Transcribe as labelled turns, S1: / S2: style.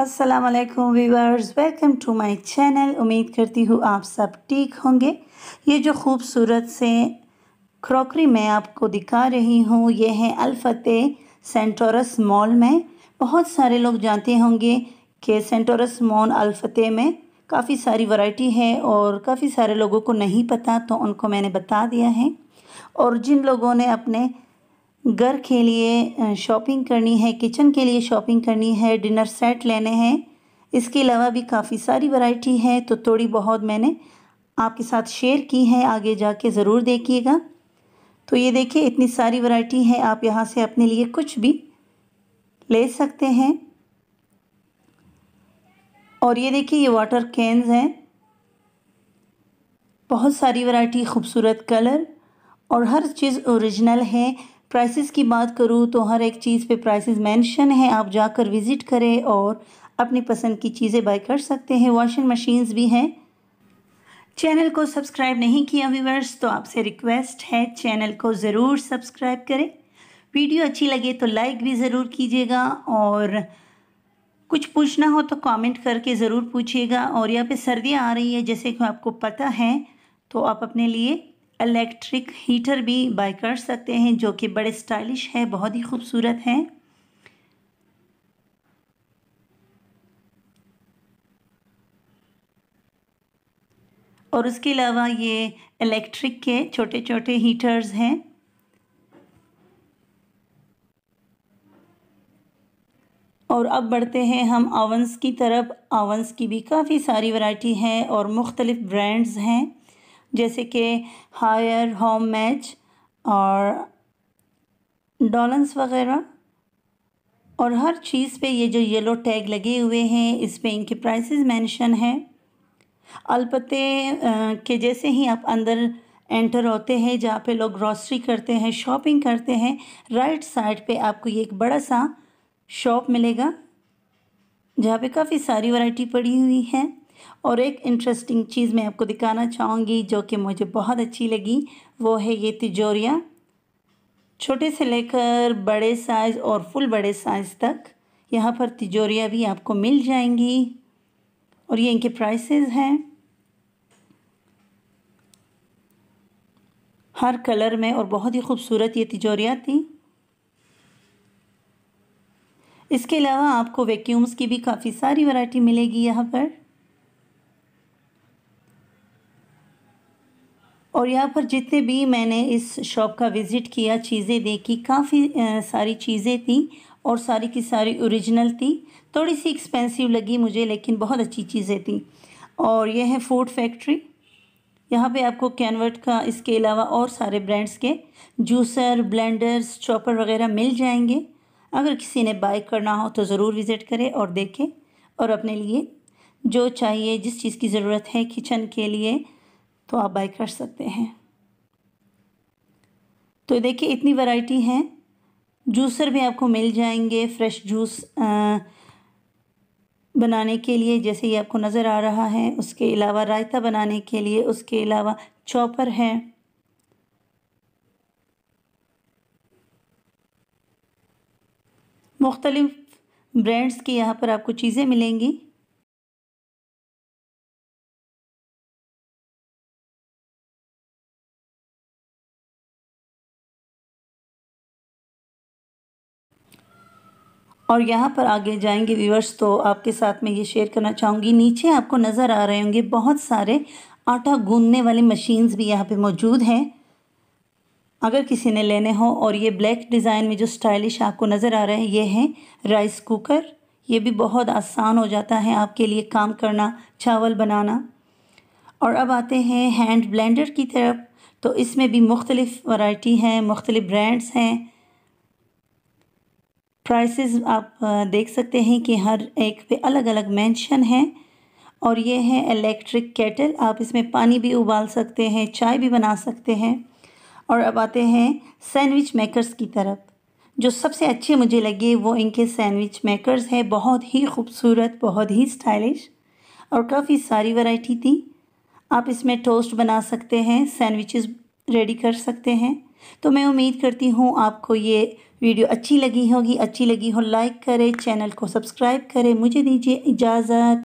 S1: अस्सलाम वालेकुम viewers welcome to my channel उम्मीद करती हूँ आप सब ठीक होंगे ये जो खूबसूरत से क्रॉकरी मैं आपको दिखा रही हूँ ये है अलफते सेंटोरस मॉल में बहुत सारे लोग जानते होंगे कि सेंटोरस मॉल अलफते में काफ़ी सारी वैरायटी है और काफ़ी सारे लोगों को नहीं पता तो उनको मैंने बता दिया है और जिन लोगों ने अपने घर के लिए शॉपिंग करनी है किचन के लिए शॉपिंग करनी है डिनर सेट लेने हैं इसके अलावा भी काफ़ी सारी वैरायटी है तो थोड़ी बहुत मैंने आपके साथ शेयर की है आगे जाके ज़रूर देखिएगा तो ये देखिए इतनी सारी वैरायटी है आप यहाँ से अपने लिए कुछ भी ले सकते हैं और ये देखिए ये वाटर कैंस हैं बहुत सारी वैरायटी खूबसूरत कलर और हर चीज़ ओरिजिनल है प्राइसेस की बात करूँ तो हर एक चीज़ पे प्राइसेस मेंशन है आप जाकर विज़िट करें और अपनी पसंद की चीज़ें बाय कर सकते हैं वॉशिंग मशीन्स भी हैं चैनल को सब्सक्राइब नहीं किया व्यूवर्स तो आपसे रिक्वेस्ट है चैनल को ज़रूर सब्सक्राइब करें वीडियो अच्छी लगे तो लाइक भी ज़रूर कीजिएगा और कुछ पूछना हो तो कमेंट करके ज़रूर पूछिएगा और यहाँ पे सर्दियाँ आ रही है जैसे कि आपको पता है तो आप अपने लिए इलेक्ट्रिक हीटर भी बाय कर सकते हैं जो कि बड़े स्टाइलिश है बहुत ही खूबसूरत हैं और उसके अलावा ये इलेक्ट्रिक के छोटे छोटे हीटर्स हैं और अब बढ़ते हैं हम ओवंस की तरफ ओवंस की भी काफ़ी सारी वैरायटी है और मुख्तलिफ़ ब्रांड्स हैं जैसे कि हायर होम मैच और डॉलन्स वगैरह और हर चीज़ पे ये जो येलो टैग लगे हुए हैं इस पे इनके प्राइसेस मेंशन है अलपते के जैसे ही आप अंदर एंटर होते हैं जहाँ पे लोग ग्रॉसरी करते हैं शॉपिंग करते हैं राइट साइड पे आपको ये एक बड़ा सा शॉप मिलेगा जहाँ पे काफ़ी सारी वैरायटी पड़ी हुई है और एक इंटरेस्टिंग चीज़ मैं आपको दिखाना चाहूँगी जो कि मुझे बहुत अच्छी लगी वो है ये तिजोरियाँ छोटे से लेकर बड़े साइज़ और फुल बड़े साइज़ तक यहाँ पर तिजोरियाँ भी आपको मिल जाएंगी और ये इनके प्राइसेस हैं हर कलर में और बहुत ही खूबसूरत ये तिजोरियाँ थी इसके अलावा आपको वैक्यूम्स की भी काफ़ी सारी वैरायटी मिलेगी यहाँ पर और यहाँ पर जितने भी मैंने इस शॉप का विज़िट किया चीज़ें देखी काफ़ी सारी चीज़ें थी और सारी की सारी ओरिजिनल थी थोड़ी सी एक्सपेंसिव लगी मुझे लेकिन बहुत अच्छी चीज़ें थी और यह है फूड फैक्ट्री यहाँ पे आपको कैनवर्ट का इसके अलावा और सारे ब्रांड्स के जूसर ब्लेंडर्स चॉपर वगैरह मिल जाएंगे अगर किसी ने बाय करना हो तो ज़रूर विज़िट करें और देखें और अपने लिए जो चाहिए जिस चीज़ की ज़रूरत है किचन के लिए तो आप बाई कर सकते हैं तो देखिए इतनी वैरायटी हैं जूसर भी आपको मिल जाएंगे फ्रेश जूस आ, बनाने के लिए जैसे ये आपको नज़र आ रहा है उसके अलावा रायता बनाने के लिए उसके अलावा चॉपर है मुख्तलिफ़ ब्रांड्स की यहाँ पर आपको चीज़ें मिलेंगी और यहाँ पर आगे जाएंगे व्यूवर्स तो आपके साथ में ये शेयर करना चाहूँगी नीचे आपको नज़र आ रहे होंगे बहुत सारे आटा गूंदने वाली मशीन्स भी यहाँ पे मौजूद हैं अगर किसी ने लेने हो और ये ब्लैक डिज़ाइन में जो स्टाइलिश आपको नज़र आ रहा है ये है राइस कुकर ये भी बहुत आसान हो जाता है आपके लिए काम करना चावल बनाना और अब आते हैं हैंड ब्लेंडर की तरफ तो इसमें भी मुख्तलिफ़ वाइटी हैं मुख्तलिफ़ ब्रांड्स हैं प्राइसेस आप देख सकते हैं कि हर एक पे अलग अलग मेंशन है और ये है इलेक्ट्रिक केटल आप इसमें पानी भी उबाल सकते हैं चाय भी बना सकते हैं और अब आते हैं सैंडविच मेकर्स की तरफ जो सबसे अच्छे मुझे लगे वो इनके सैंडविच मेकर्स है बहुत ही खूबसूरत बहुत ही स्टाइलिश और काफ़ी सारी वैरायटी थी आप इसमें टोस्ट बना सकते हैं सैंडविचेस रेडी कर सकते हैं तो मैं उम्मीद करती हूँ आपको ये वीडियो अच्छी लगी होगी अच्छी लगी हो लाइक करें चैनल को सब्सक्राइब करें मुझे दीजिए इजाज़त